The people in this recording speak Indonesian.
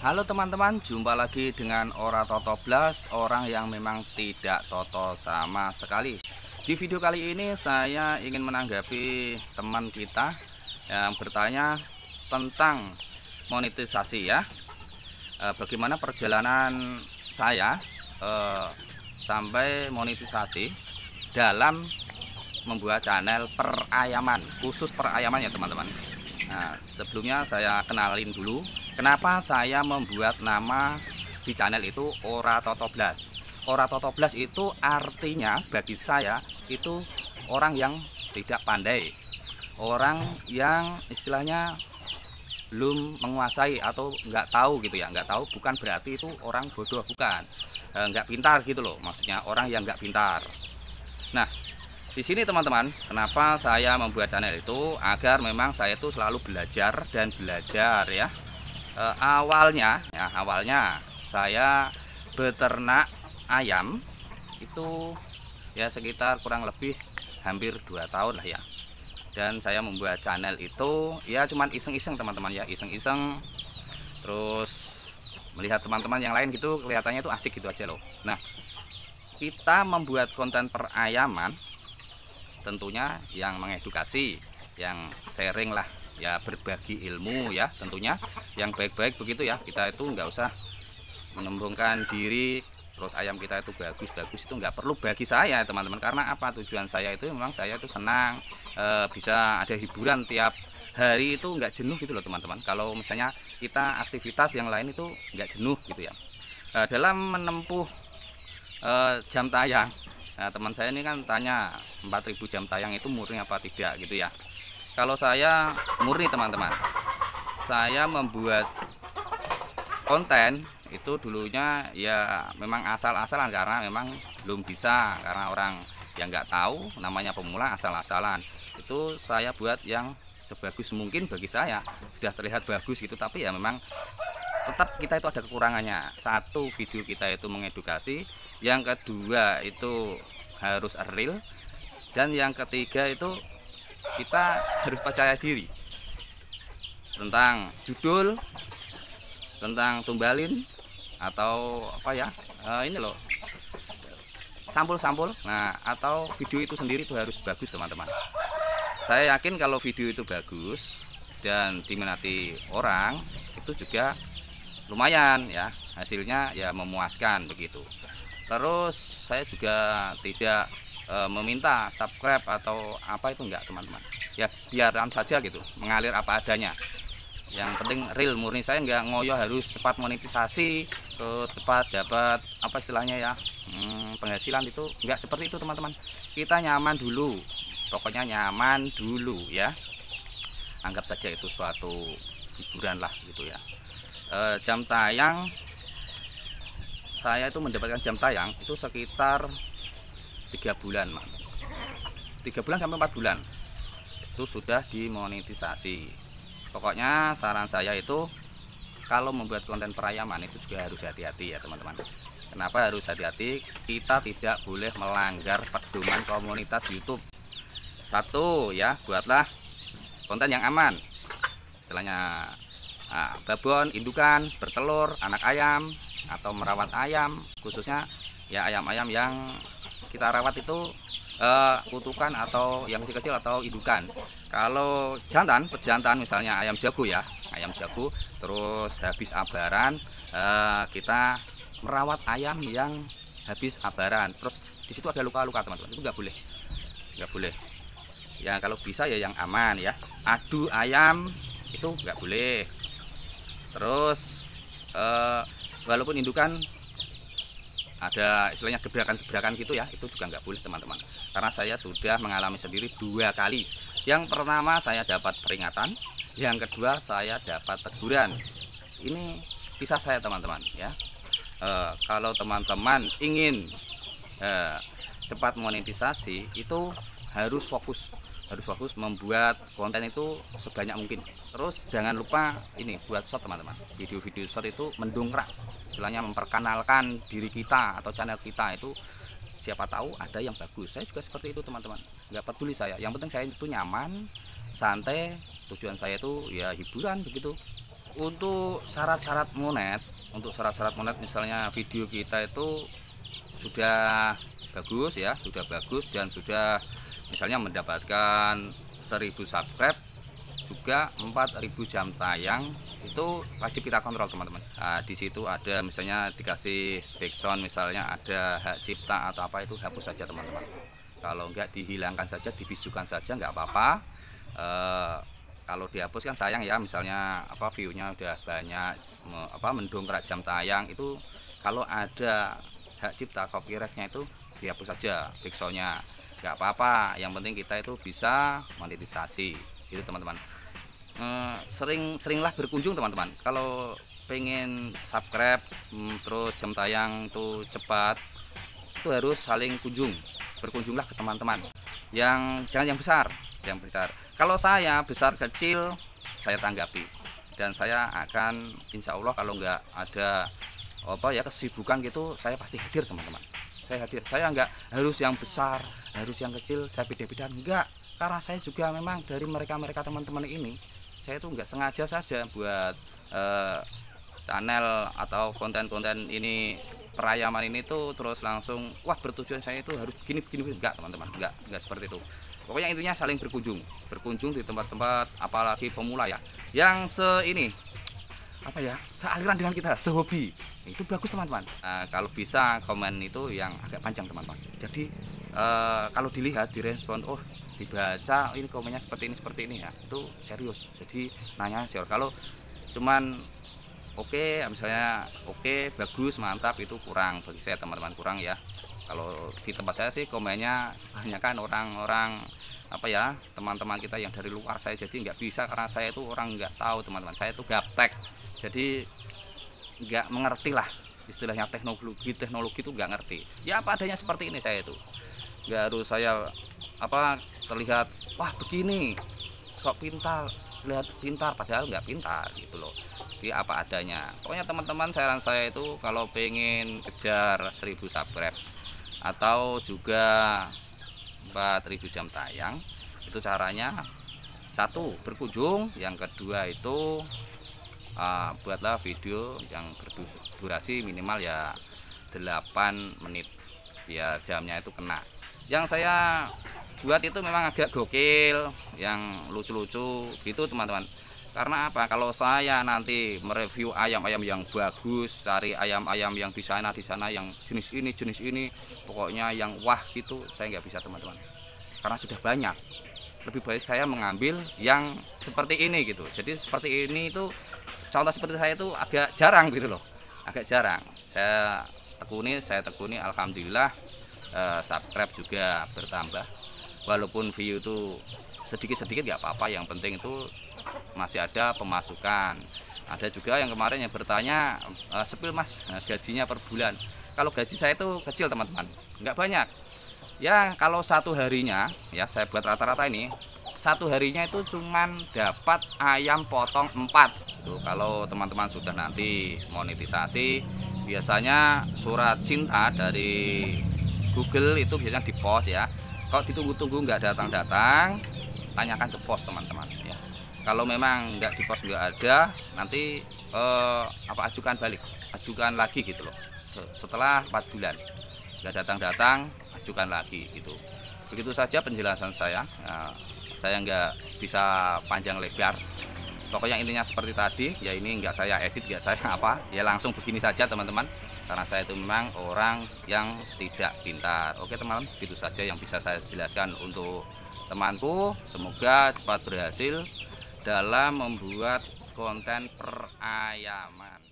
Halo teman-teman, jumpa lagi dengan Ora Toto Blas, orang yang memang tidak toto sama sekali. Di video kali ini saya ingin menanggapi teman kita yang bertanya tentang monetisasi ya. Eh, bagaimana perjalanan saya eh, sampai monetisasi dalam membuat channel perayaman, khusus perayaman ya teman-teman. Nah, sebelumnya saya kenalin dulu kenapa saya membuat nama di channel itu Ora Toto Blas. Ora Toto Blas itu artinya bagi saya itu orang yang tidak pandai. Orang yang istilahnya belum menguasai atau nggak tahu gitu ya nggak tahu bukan berarti itu orang bodoh bukan e, nggak pintar gitu loh maksudnya orang yang nggak pintar nah di sini teman-teman, kenapa saya membuat channel itu agar memang saya itu selalu belajar dan belajar ya. E, awalnya ya, awalnya saya beternak ayam itu ya sekitar kurang lebih hampir 2 tahun lah ya. Dan saya membuat channel itu ya cuman iseng-iseng teman-teman ya, iseng-iseng terus melihat teman-teman yang lain gitu kelihatannya itu asik gitu aja loh. Nah, kita membuat konten perayaman tentunya yang mengedukasi yang sharing lah ya berbagi ilmu ya tentunya yang baik-baik begitu ya kita itu nggak usah menembungkan diri terus ayam kita itu bagus-bagus itu nggak perlu bagi saya teman-teman karena apa tujuan saya itu memang saya itu senang e, bisa ada hiburan tiap hari itu nggak jenuh gitu loh teman-teman kalau misalnya kita aktivitas yang lain itu nggak jenuh gitu ya e, dalam menempuh e, jam tayang Nah, teman saya ini kan tanya 4000 jam tayang itu murni apa tidak gitu ya. Kalau saya murni teman-teman. Saya membuat konten itu dulunya ya memang asal-asalan karena memang belum bisa karena orang yang nggak tahu namanya pemula asal-asalan itu saya buat yang sebagus mungkin bagi saya sudah terlihat bagus gitu tapi ya memang tetap kita itu ada kekurangannya satu video kita itu mengedukasi yang kedua itu harus real dan yang ketiga itu kita harus percaya diri tentang judul tentang tumbalin atau apa ya eh, ini loh sampul-sampul nah atau video itu sendiri itu harus bagus teman-teman saya yakin kalau video itu bagus dan diminati orang itu juga lumayan ya hasilnya ya memuaskan begitu terus saya juga tidak e, meminta subscribe atau apa itu enggak teman-teman ya biar ram saja gitu mengalir apa adanya yang penting real murni saya enggak ngoyo harus cepat monetisasi terus cepat dapat apa istilahnya ya hmm, penghasilan itu enggak seperti itu teman-teman kita nyaman dulu pokoknya nyaman dulu ya anggap saja itu suatu hiburan lah gitu ya Eh, jam tayang saya itu mendapatkan jam tayang itu sekitar tiga bulan tiga bulan sampai empat bulan itu sudah dimonetisasi pokoknya saran saya itu kalau membuat konten perayaman itu juga harus hati-hati ya teman-teman kenapa harus hati-hati kita tidak boleh melanggar pedoman komunitas YouTube satu ya buatlah konten yang aman istilahnya nah, babon indukan bertelur anak ayam atau merawat ayam khususnya ya ayam-ayam yang kita rawat itu eh, kutukan atau yang masih kecil atau indukan kalau jantan pejantan misalnya ayam jago ya ayam jago terus habis abaran eh, kita merawat ayam yang habis abaran terus di situ ada luka-luka teman-teman itu nggak boleh nggak boleh ya kalau bisa ya yang aman ya adu ayam itu nggak boleh terus uh, walaupun indukan ada istilahnya gebrakan-gebrakan gitu ya itu juga nggak boleh teman-teman karena saya sudah mengalami sendiri dua kali yang pertama saya dapat peringatan yang kedua saya dapat teguran ini kisah saya teman-teman ya uh, kalau teman-teman ingin uh, cepat monetisasi itu harus fokus harus fokus membuat konten itu sebanyak mungkin. Terus jangan lupa ini buat shot teman-teman. Video-video shot itu mendongkrak, istilahnya memperkenalkan diri kita atau channel kita itu siapa tahu ada yang bagus. Saya juga seperti itu teman-teman. Nggak peduli saya. Yang penting saya itu nyaman, santai. Tujuan saya itu ya hiburan begitu. Untuk syarat-syarat monet, untuk syarat-syarat monet misalnya video kita itu sudah bagus ya, sudah bagus dan sudah misalnya mendapatkan 1000 subscribe juga 4000 jam tayang itu wajib kita kontrol teman-teman nah, di situ ada misalnya dikasih backsound misalnya ada hak cipta atau apa itu hapus saja teman-teman kalau enggak dihilangkan saja dibisukan saja enggak apa-apa e, kalau dihapus kan sayang ya misalnya apa viewnya udah banyak me, apa mendongkrak jam tayang itu kalau ada hak cipta copyrightnya itu dihapus saja backsoundnya nggak apa-apa yang penting kita itu bisa monetisasi itu teman-teman eh, sering seringlah berkunjung teman-teman kalau pengen subscribe mm, terus jam tayang tuh cepat itu harus saling kunjung berkunjunglah ke teman-teman yang jangan yang besar yang besar kalau saya besar kecil saya tanggapi dan saya akan insya Allah kalau nggak ada apa ya kesibukan gitu saya pasti hadir teman-teman saya hadir saya enggak harus yang besar harus yang kecil saya beda-beda enggak karena saya juga memang dari mereka-mereka teman-teman ini saya itu enggak sengaja saja buat eh, channel atau konten-konten ini perayaman ini tuh terus langsung wah bertujuan saya itu harus begini begini, begini. enggak teman-teman enggak enggak seperti itu pokoknya intinya saling berkunjung berkunjung di tempat-tempat apalagi pemula ya yang se ini apa ya sealiran dengan kita sehobi itu bagus teman-teman uh, kalau bisa komen itu yang agak panjang teman-teman jadi uh, kalau dilihat direspon oh dibaca oh, ini komennya seperti ini seperti ini ya itu serius jadi nanya sih kalau cuman oke okay, misalnya oke okay, bagus mantap itu kurang bagi saya teman-teman kurang ya kalau di tempat saya sih komennya banyak kan orang-orang apa ya teman-teman kita yang dari luar saya jadi nggak bisa karena saya itu orang nggak tahu teman-teman saya itu gaptek jadi nggak mengerti lah istilahnya teknologi teknologi itu nggak ngerti ya apa adanya seperti ini saya itu nggak harus saya apa terlihat wah begini sok pintar terlihat pintar padahal nggak pintar gitu loh jadi apa adanya pokoknya teman-teman saran saya itu kalau pengen kejar 1000 subscribe atau juga 4000 jam tayang itu caranya satu berkunjung yang kedua itu uh, buatlah video yang berdurasi minimal ya 8 menit biar ya, jamnya itu kena yang saya buat itu memang agak gokil yang lucu-lucu gitu teman-teman karena apa kalau saya nanti mereview ayam-ayam yang bagus cari ayam-ayam yang di sana di sana yang jenis ini jenis ini pokoknya yang wah gitu saya nggak bisa teman-teman karena sudah banyak lebih baik saya mengambil yang seperti ini gitu jadi seperti ini itu contoh seperti saya itu agak jarang gitu loh agak jarang saya tekuni saya tekuni alhamdulillah eh, subscribe juga bertambah walaupun view itu sedikit-sedikit nggak apa-apa yang penting itu masih ada pemasukan ada juga yang kemarin yang bertanya e, sepil mas eh, gajinya per bulan kalau gaji saya itu kecil teman-teman nggak banyak ya kalau satu harinya ya saya buat rata-rata ini satu harinya itu cuman dapat ayam potong 4 tuh kalau teman-teman sudah nanti monetisasi biasanya surat cinta dari Google itu biasanya di pos ya kalau ditunggu-tunggu nggak datang-datang tanyakan ke pos teman-teman ya kalau memang nggak di pos nggak ada nanti eh, apa ajukan balik ajukan lagi gitu loh setelah empat bulan nggak datang-datang ajukan lagi gitu begitu saja penjelasan saya nah, saya nggak bisa panjang lebar pokoknya intinya seperti tadi ya ini nggak saya edit nggak saya apa ya langsung begini saja teman-teman karena saya itu memang orang yang tidak pintar oke teman-teman gitu saja yang bisa saya jelaskan untuk temanku semoga cepat berhasil dalam membuat konten perayaman